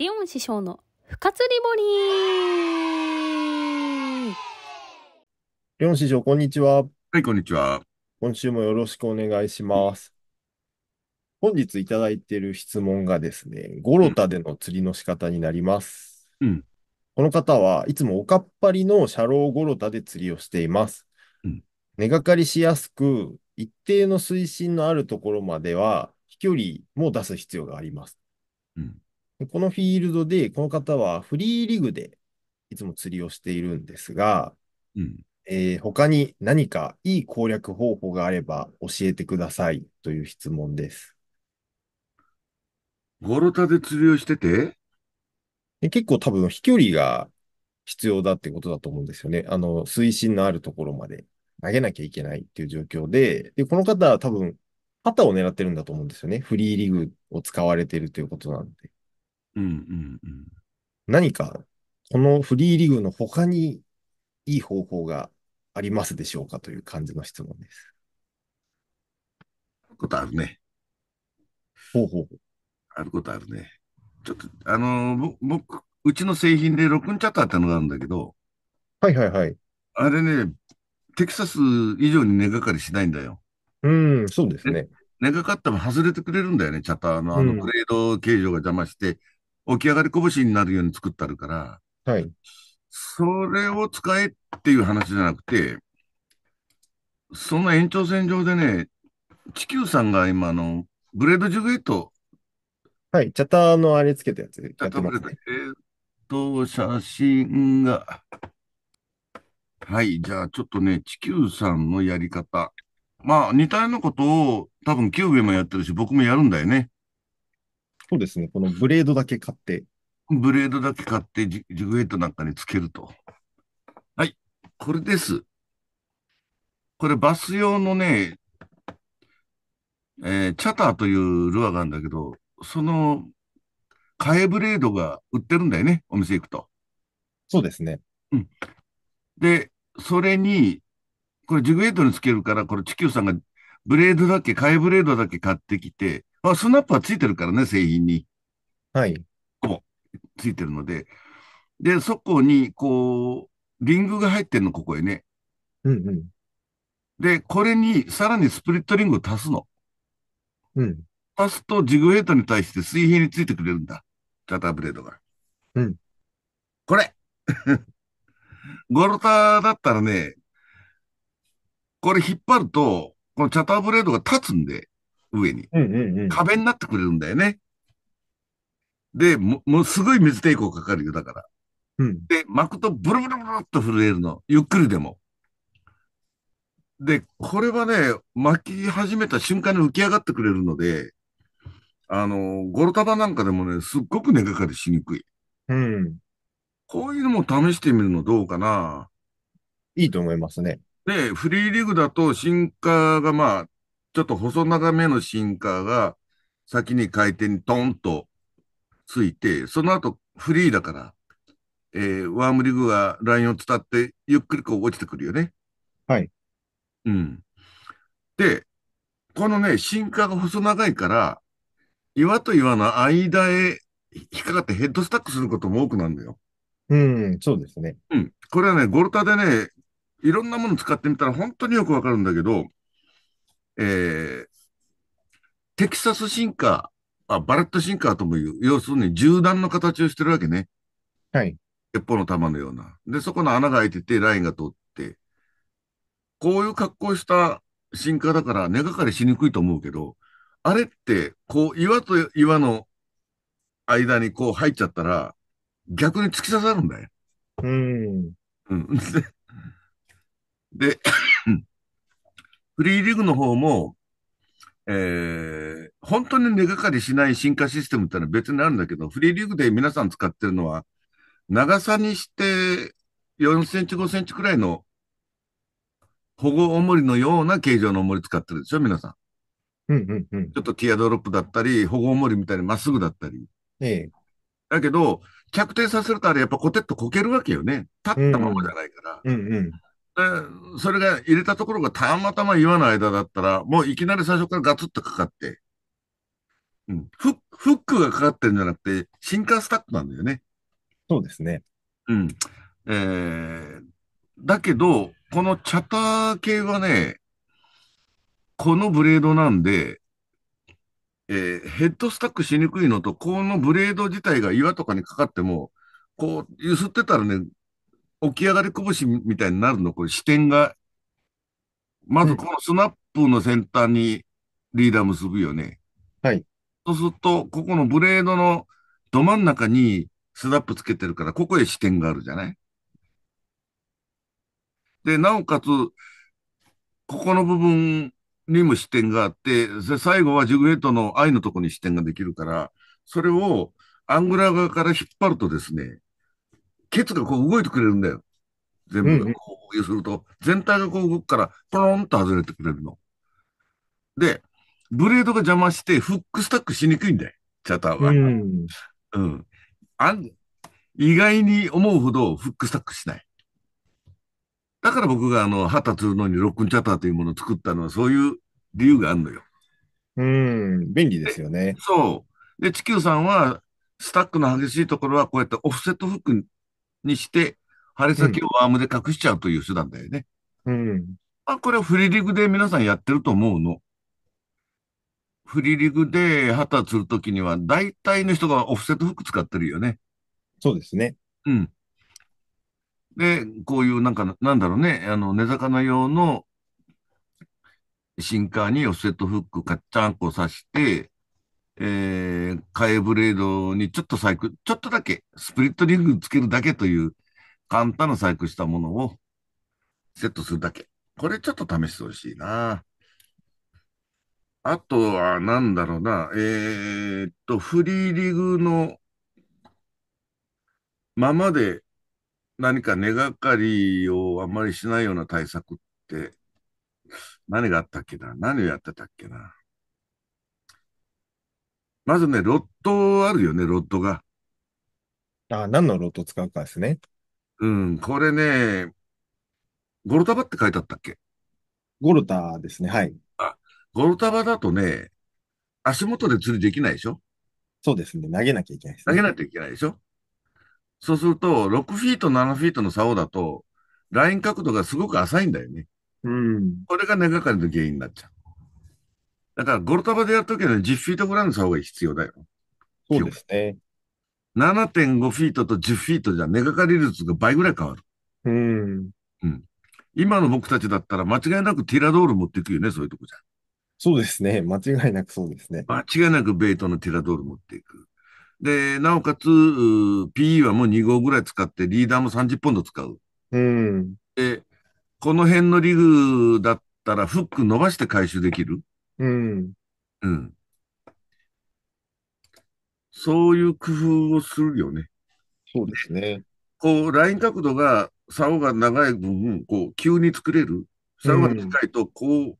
リオン師匠の深釣りボリーリオン師匠、こんにちは。はい、こんにちは。今週もよろしくお願いします。本日いただいている質問がですね、ゴロタでの釣りの仕方になります。うん。この方はいつもおかっぱりのシャローゴロタで釣りをしています。うん。根掛かりしやすく、一定の水深のあるところまでは飛距離も出す必要があります。うん。このフィールドで、この方はフリーリグでいつも釣りをしているんですが、うんえー、他に何かいい攻略方法があれば教えてくださいという質問です。ゴロタで釣りをしててで結構多分飛距離が必要だってことだと思うんですよね。あの、水深のあるところまで投げなきゃいけないっていう状況で、で、この方は多分、肩を狙ってるんだと思うんですよね。フリーリグを使われてるということなんで。うんうんうん。何か、このフリーリーグの他にいい方法がありますでしょうかという感じの質問です。ことあるね。ほうほう。あることあるね。ちょっと、あのー、僕、うちの製品でロックンチャッターってのがあるんだけど、はいはいはい。あれね、テキサス以上に根掛かりしないんだよ。うん、そうですね。根掛かっても外れてくれるんだよね、チャッターのあのグレード形状が邪魔して、起き上がりこしになるように作ってあるから、はい。それを使えっていう話じゃなくて、その延長線上でね、地球さんが今、の、ブレードジュエット。はい、チャターのあれつけたやつやってます、ね。えー、っと、写真が。はい、じゃあちょっとね、地球さんのやり方。まあ、似たようなことを多分キューベもやってるし、僕もやるんだよね。そうですね。このブレードだけ買って。ブレードだけ買ってジ、ジグエットなんかにつけると。はい。これです。これバス用のね、えー、チャターというルアーがあるんだけど、その、替えブレードが売ってるんだよね。お店行くと。そうですね。うん。で、それに、これジグエイトにつけるから、これ地球さんがブレードだけ、替えブレードだけ買ってきて、まあ、スナップはついてるからね、製品に。はい。こう、ついてるので。で、そこに、こう、リングが入ってんの、ここへね。うんうん。で、これに、さらにスプリットリングを足すの。うん。足すと、ジグヘッドに対して水平についてくれるんだ。チャーターブレードが。うん。これ ゴルターだったらね、これ引っ張ると、このチャターブレードが立つんで、上に。うんうんうん、壁になってくれるんだよね。で、も、ものすごい水抵抗かかるよ、だから。うん、で、巻くとブルブルブルっと震えるの。ゆっくりでも。で、これはね、巻き始めた瞬間に浮き上がってくれるので、あの、ゴロ束なんかでもね、すっごく根掛かりしにくい。うん。こういうのも試してみるのどうかな。いいと思いますね。で、フリーリーグだと、進化がまあ、ちょっと細長めのシンカーが先に回転にトンとついて、その後フリーだから、えー、ワームリグがラインを伝ってゆっくりこう落ちてくるよね。はい。うん。で、このね、シンカーが細長いから、岩と岩の間へ引っかかってヘッドスタックすることも多くなるんだよ。うん、そうですね。うん。これはね、ゴルタでね、いろんなもの使ってみたら本当によくわかるんだけど、えー、テキサス進化、あバラット進化ともいう、要するに銃弾の形をしてるわけね。はい。鉄砲の弾のような。で、そこの穴が開いてて、ラインが通って、こういう格好した進化だから根がかりしにくいと思うけど、あれって、こう、岩と岩の間にこう入っちゃったら、逆に突き刺さるんだよ。うん。うん。で、フリーリーグの方も、えー、本当に根がかりしない進化システムってのは別にあるんだけど、フリーリーグで皆さん使ってるのは、長さにして4センチ、5センチくらいの保護重りのような形状の重り使ってるでしょ、皆さん。うんうんうん。ちょっとティアドロップだったり、保護重りみたいにまっすぐだったり。ええ。だけど、着底させるとあれやっぱコテッとこけるわけよね。立ったままじゃないから。うんうん。で、それが入れたところがたまたま岩の間だったら、もういきなり最初からガツッとかかって、うん、フッフックがかかってるんじゃなくて、シンカースタックなんだよね。そうですね。うん。えー、だけど、このチャター系はね、このブレードなんで、えー、ヘッドスタックしにくいのと、このブレード自体が岩とかにかかっても、こう、揺すってたらね、起き上がりこぼしみたいになるの、これ視点が、まずこのスナップの先端にリーダー結ぶよね。はい。そうすると、ここのブレードのど真ん中にスナップつけてるから、ここへ視点があるじゃないで、なおかつ、ここの部分にも視点があって、最後はジグヘッドの愛のとこに視点ができるから、それをアングラ側から引っ張るとですね、ケツがこう動いてくれるんだよ。全部がこう、すると、全体がこう動くから、ポロンと外れてくれるの。で、ブレードが邪魔して、フックスタックしにくいんだよ、チャーターは。うん。うん。あん、意外に思うほどフックスタックしない。だから僕があの、旗つるのにロックンチャーターというものを作ったのは、そういう理由があるのよ。うん、便利ですよね。そう。で、地球さんは、スタックの激しいところは、こうやってオフセットフックにして、腫れ先をワームで隠しちゃうという手段だよね。うん。まあ、これはフリリグで皆さんやってると思うの。フリリグで旗釣るときには、大体の人がオフセットフック使ってるよね。そうですね。うん。で、こういうなんか、なんだろうね、あの、寝魚用のシンカーにオフセットフックカッチャンコ刺して、えー、替えブレードにちょっと細工、ちょっとだけ、スプリットリングつけるだけという簡単な細工したものをセットするだけ。これちょっと試してほしいな。あとは、なんだろうな。えー、っと、フリーリグのままで何か根がかりをあんまりしないような対策って、何があったっけな何をやってたっけなまずね、ロットあるよね、ロットが。あ、何のロット使うかですね。うん、これね、ゴルタバって書いてあったっけゴルタですね、はい。あ、ゴルタバだとね、足元で釣りできないでしょそうですね、投げなきゃいけないですね。投げないといけないでしょそうすると、6フィート、7フィートの竿だと、ライン角度がすごく浅いんだよね。うん。これが根がかりの原因になっちゃう。だから、ゴルタバでやっとけは、10フィートぐらいの竿が必要だよ。そうですね。7.5フィートと10フィートじゃ、根掛かり率が倍ぐらい変わる。うん。うん。今の僕たちだったら、間違いなくティラドール持っていくよね、そういうとこじゃ。そうですね。間違いなくそうですね。間違いなくベイトのティラドール持っていく。で、なおかつ、PE はもう2号ぐらい使って、リーダーも30ポンド使う。うん。で、この辺のリグだったら、フック伸ばして回収できる。うん。うん。そういう工夫をするよね。そうですね。こう、ライン角度が、竿が長い分、こう、急に作れる。竿が短いと、こう、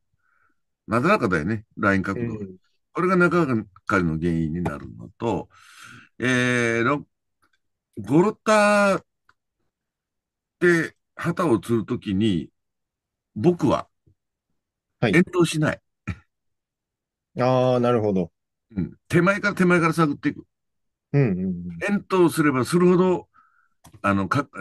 なだらかだよね、ライン角度。が。これが中がかりの原因になるのと、えー、ゴロッタって旗を釣るときに、僕は、はい。遠投しない。ああ、なるほど。うん。手前から手前から探っていく。うんうんうん。遠投すればするほど、あの、か、え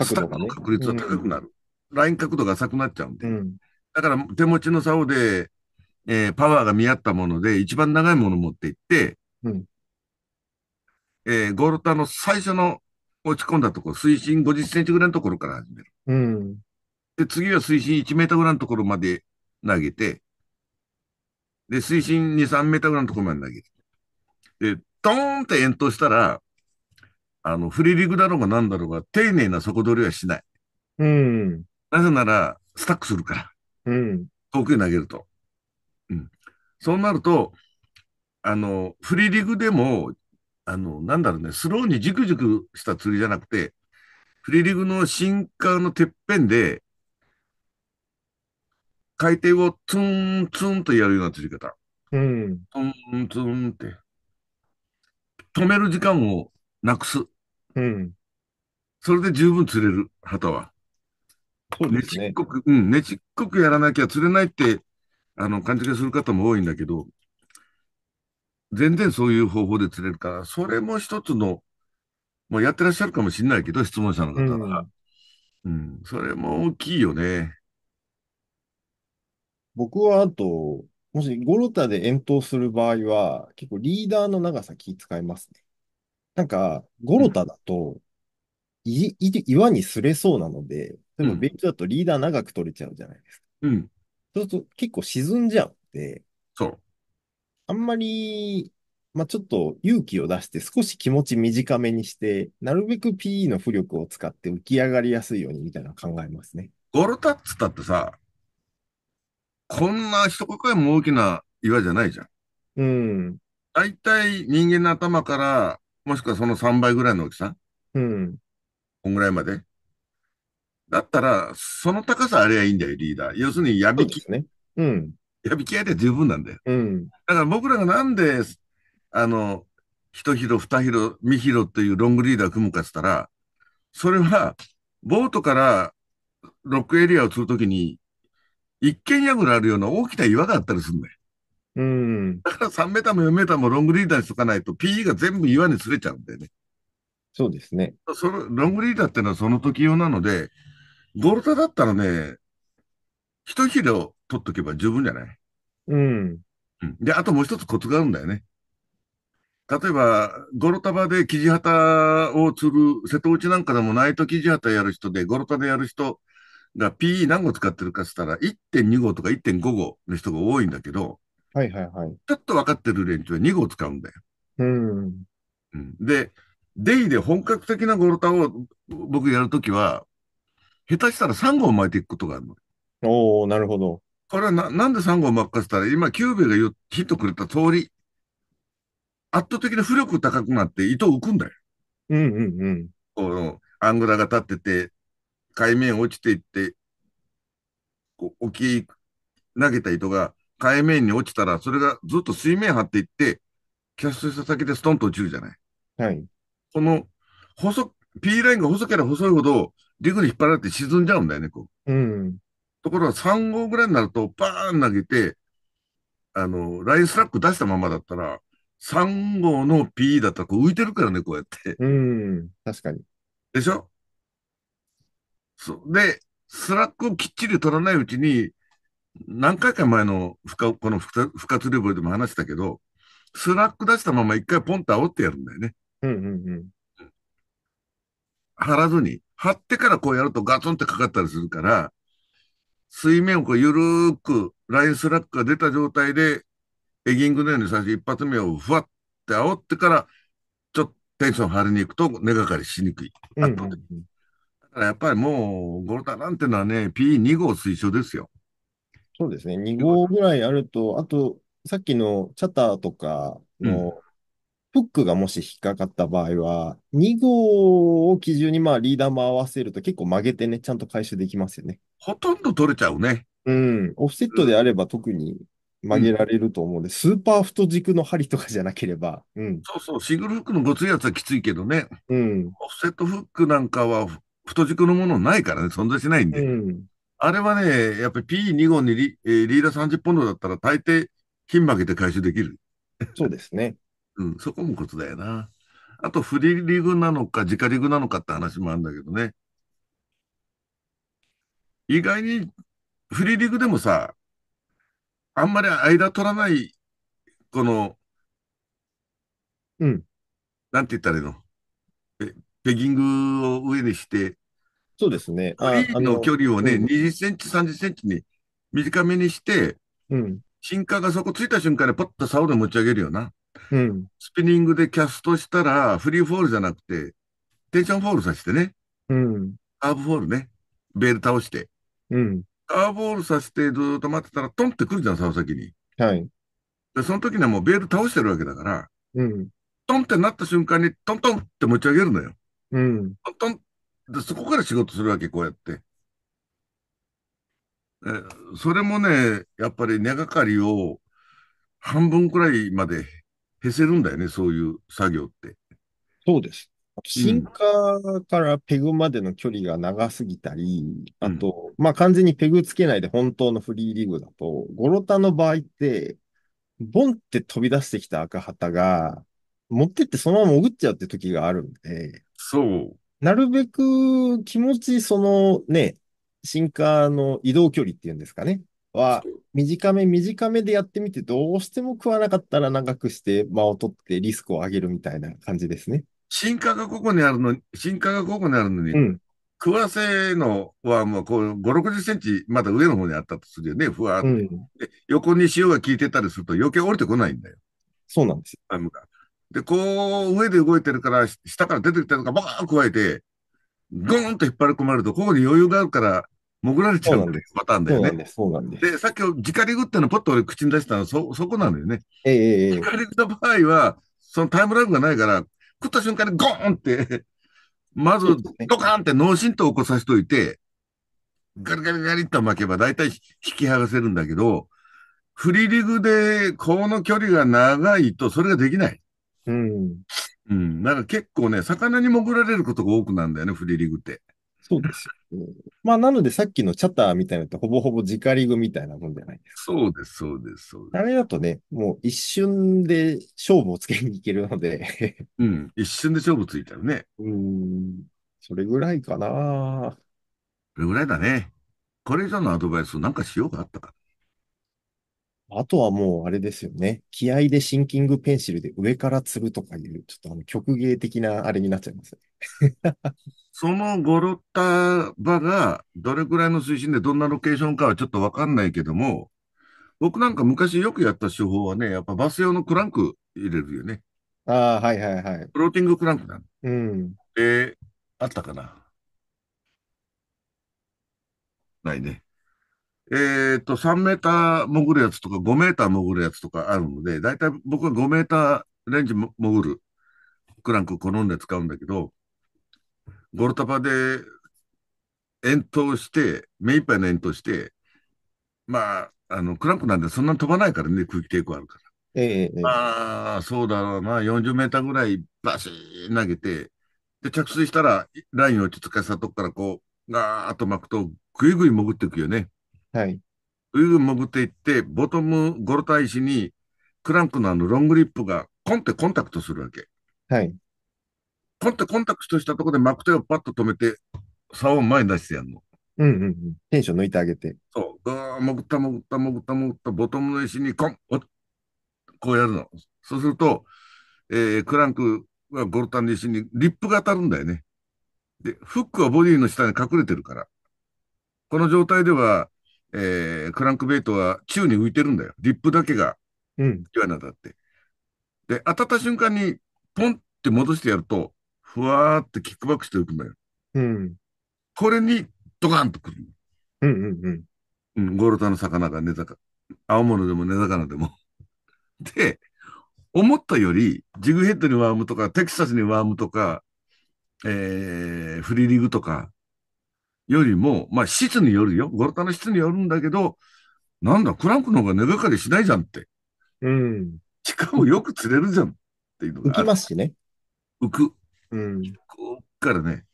ー、スタッの確率は高くなる。うん、ライン角度が浅くなっちゃうんで。うん、だから手持ちの竿で、えー、パワーが見合ったもので、一番長いもの持っていって、うん、えー、ゴールターの最初の落ち込んだところ、水深50センチぐらいのところから始める。うん、で、次は水深1メートルぐらいのところまで投げて、で、水深2、3メーターぐらいのところまで投げる。で、ドーンって遠投したら、あの、フリリグだろうが何だろうが、丁寧な底取りはしない。うん。なぜなら、スタックするから。うん。遠くへ投げると。うん。そうなると、あの、フリリグでも、あの、なんだろうね、スローにじくじくした釣りじゃなくて、フリリグの進化のてっぺんで、海底をツンツンとやるような釣り方。うん。ツンツンって。止める時間をなくす。うん。それで十分釣れる、旗は。そうですね。ねちっこく、うん、ねちっこくやらなきゃ釣れないって、あの、感じがする方も多いんだけど、全然そういう方法で釣れるから、それも一つの、もうやってらっしゃるかもしれないけど、質問者の方が。うん、うん、それも大きいよね。僕はあと、もしゴロタで遠投する場合は、結構リーダーの長さ気使いますね。なんか、ゴロタだと、いい岩にすれそうなので、でもベンチだとリーダー長く取れちゃうじゃないですか。うん。そうすると結構沈んじゃうんで、そう。あんまり、まあ、ちょっと勇気を出して少し気持ち短めにして、なるべく PE の浮力を使って浮き上がりやすいようにみたいなの考えますね。ゴロタっつったってさ、こんな一国も大きな岩じゃないじゃん。うん。大体人間の頭から、もしくはその3倍ぐらいの大きさ。うん。こんぐらいまで。だったら、その高さあれはいいんだよ、リーダー。要するに、やびき。ね。うん。やびきありゃ十分なんだよ。うん。だから僕らがなんで、あの、一広、二広、三広というロングリーダー組むかっつったら、それは、ボートからロックエリアを釣るときに、一軒家ぐらいあるような大きな岩があったりするんうん。だから3メーターも4メーターもロングリーダーにしとかないと PE が全部岩にすれちゃうんだよね。そうですね。そのロングリーダーってのはその時用なので、ボルタだったらね、一ひれを取っとけば十分じゃないうん。で、あともう一つコツがあるんだよね。例えば、ゴロバでジ地旗を釣る、瀬戸内なんかでもナイトジ地旗やる人で、ゴロタでやる人が PE 何号使ってるかって言ったら、1.2号とか1.5号の人が多いんだけど、はいはいはい。ちょっと分かってる連中は2号使うんだよ。うん。うん、で、デイで本格的なゴルタを僕やるときは、下手したら3号巻いていくことがあるの。おおなるほど。これはな、なんで3号巻かせたら、今、キューベが言ヒットくれた通り、圧倒的な浮力高くなって糸を浮くんだよ。うんうんうん。このアングラが立ってて、海面落ちていって、こう沖投げた糸が海面に落ちたら、それがずっと水面張っていって、キャストした先でストンと落ちるじゃない。はい。この、細、P ラインが細ければ細いほど、陸に引っ張られて沈んじゃうんだよね、こう。うん。ところが3号ぐらいになると、バーン投げて、あの、ラインスラック出したままだったら、3号の P だったらこう浮いてるからね、こうやって。うん、確かに。でしょそう。で、スラックをきっちり取らないうちに、何回か前のこの復活レベルでも話したけど、スラック出したまま一回ポンと煽ってやるんだよね。うんうんうん。張らずに。張ってからこうやるとガツンってかかったりするから、水面をこう緩ーく、ラインスラックが出た状態で、エギングのように最初一発目をふわって煽ってから、ちょっとテンション張りに行くと根がかりしにくい。うんうんうんやっぱりもう、ゴルタなんてのはね、P2 号推奨ですよ。そうですね、2号ぐらいあると、あと、さっきのチャターとかの、フックがもし引っかかった場合は、2号を基準にまあリーダーも合わせると結構曲げてね、ちゃんと回収できますよね。ほとんど取れちゃうね。うん。オフセットであれば特に曲げられると思うんで、うん、スーパー太軸の針とかじゃなければ。うん。そうそう、シングルフックのごついやつはきついけどね。うん。オフセットフックなんかは、太軸のものないからね、存在しないんで。うん、あれはね、やっぱり P2 号にリ,、えー、リーダー30ポンドだったら大抵金負けて回収できる。そうですね。うん、そこもことだよな。あと、フリーリグなのか、直リグなのかって話もあるんだけどね。意外に、フリーリグでもさ、あんまり間取らない、この、うん。なんて言ったらいいのペギングを上にして、そうですね。あの距離をね、うん、20センチ、30センチに短めにして、うん、進化がそこついた瞬間にポッと竿で持ち上げるよな。うん、スピニングでキャストしたら、フリーフォールじゃなくて、テンションフォールさせてね。うん。カーブフォールね。ベール倒して。うん。カーブフォールさせてずっと待ってたら、トンってくるじゃん、竿先に。はい。で、その時にはもうベール倒してるわけだから、うん。トンってなった瞬間に、トントンって持ち上げるのよ。うん。トントンそこから仕事するわけ、こうやって。え、それもね、やっぱり根がかりを半分くらいまでへせるんだよね、そういう作業って。そうです。シンカーからペグまでの距離が長すぎたり、うん、あと、まあ、完全にペグつけないで本当のフリーリグだと、ゴロタの場合って、ボンって飛び出してきた赤旗が、持ってってそのまま潜っちゃうって時があるんで、そう。なるべく気持ち、そのね、進化の移動距離っていうんですかね。は、短め短めでやってみて、どうしても食わなかったら長くして、間を取ってリスクを上げるみたいな感じですね。進化がここにあるのに、進化がここにあるのに、うん、食わせのはもうこう5、60センチまだ上の方にあったとするよね、ふわーって、うん、横に塩が効いてたりすると余計降りてこないんだよ。そうなんですよ。で、こう、上で動いてるから、下から出てきたのがバーン加えて、ゴーンと引っ張り込まれると、ここに余裕があるから、潜られちゃうってパターンだよね。そうなんです。で、さっき、直リグってのポッと俺口に出したのは、そ、そこなんだよね。ええええ。直リグの場合は、そのタイムラグがないから、食った瞬間にゴーンって まず、ドカーンって脳震盪を起こさせといて、ガリガリガリっと巻けば大体引き剥がせるんだけど、フリリグでこの距離が長いとそれができない。うん。うん。なんか結構ね、魚に潜られることが多くなんだよね、フリーリーグって。そうですよ、ん、まあ、なのでさっきのチャターみたいなのってほぼほぼ直リグみたいなもんじゃないですか。そうです、そうです、そうです。あれだとね、もう一瞬で勝負をつけにいけるので うん、一瞬で勝負ついたよね。うん、それぐらいかな。それぐらいだね。これ以上のアドバイスなんかしようがあったかあとはもうあれですよね。気合でシンキングペンシルで上から吊るとかいう、ちょっとあの曲芸的なあれになっちゃいますね。そのゴロッタ場がどれくらいの水深でどんなロケーションかはちょっとわかんないけども、僕なんか昔よくやった手法はね、やっぱバス用のクランク入れるよね。ああ、はいはいはい。フローティングクランクなの。うん。えー、あったかなないね。えっ、と、3メーター潜るやつとか5メーター潜るやつとかあるので、だいたい僕は5メーターレンジ潜るクランク好んで使うんだけど、ゴルタパで遠投して、目いっぱいの遠投して、まあ、あの、クランクなんでそんなに飛ばないからね、空気抵抗あるから。ええー、まあ、そうだろうな、40メーターぐらいバシーン投げて、で、着水したら、ラインを落ち着かせたとこからこう、ガーッと巻くと、ぐいぐい潜っていくよね。はい。ぐぐ潜っていって、ボトムゴルタ石にクランクのあのロングリップがコンってコンタクトするわけ。はい。コンってコンタクトしたところで巻く手をパッと止めて、竿を前に出してやるの。うんうんうん。テンション抜いてあげて。そう。ぐー潜った潜った潜った潜ったボトムの石にコンこうやるの。そうすると、えー、クランクはゴルタンの石にリップが当たるんだよね。で、フックはボディの下に隠れてるから。この状態では、えー、クランクベイトは宙に浮いてるんだよ。リップだけが、うん。ュアだって。で、当たった瞬間に、ポンって戻してやると、ふわーってキックバックして浮くんだよ。うん。これに、ドカンとくる。うんうんうん。うん、ゴルタの魚が寝か、青物でも寝魚でも。で、思ったより、ジグヘッドにワームとか、テキサスにワームとか、えー、フリーリグとか、よりも、まあ、質によるよ。ゴルタの質によるんだけど、なんだ、クランクの方が根がかりしないじゃんって。うん。しかもよく釣れるじゃんっていうのが。浮きますしね。浮く。うん。こくからね。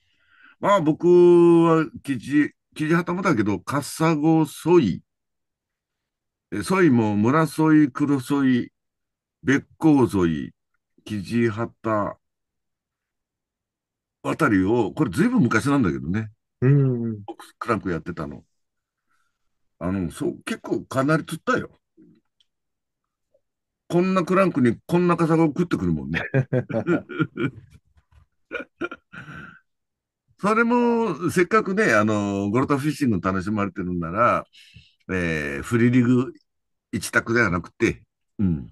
まあ、僕は、キジ、キジタもだけど、カッサゴ、ソイ、ソイも村ソイ、黒ソイ、コウソイ、キジハタあたりを、これずいぶん昔なんだけどね。うん。クランクやってたの。あの、そう、結構かなり釣ったよ。こんなクランクにこんなカサゴ食ってくるもんね。それも、せっかくね、あの、ゴルタフィッシング楽しまれてるんなら、えー、フリリグ一択ではなくて、うん、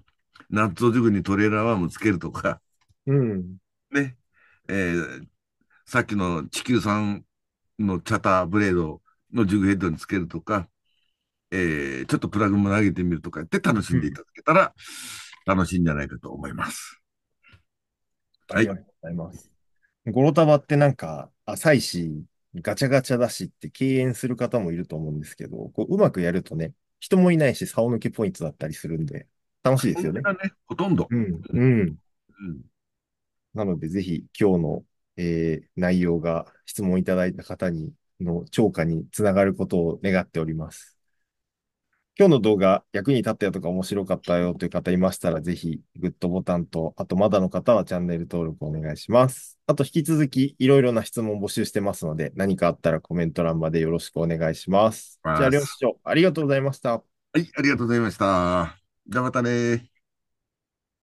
ナッツオジグにトレーラーワームつけるとか、うん、ね、えー、さっきの地球産のチャターブレードのジグヘッドにつけるとか、えー、ちょっとプラグも投げてみるとかやって楽しんでいただけたら、楽しいんじゃないかと思います。うん、はい。ありがとうございます。ゴロタバってなんか浅いし、ガチャガチャだしって敬遠する方もいると思うんですけど、こううまくやるとね、人もいないし、竿抜きポイントだったりするんで、楽しいですよね。ねほとんど。うん。うん。うん、なので、ぜひ今日のえー、内容が質問いただいた方にの超過につながることを願っております。今日の動画、役に立ったよとか面白かったよという方いましたら、ぜひ、グッドボタンと、あとまだの方はチャンネル登録お願いします。あと、引き続き、いろいろな質問募集してますので、何かあったらコメント欄までよろしくお願いします。ますじゃあ、両師匠、ありがとうございました。はい、ありがとうございました。じゃあまたね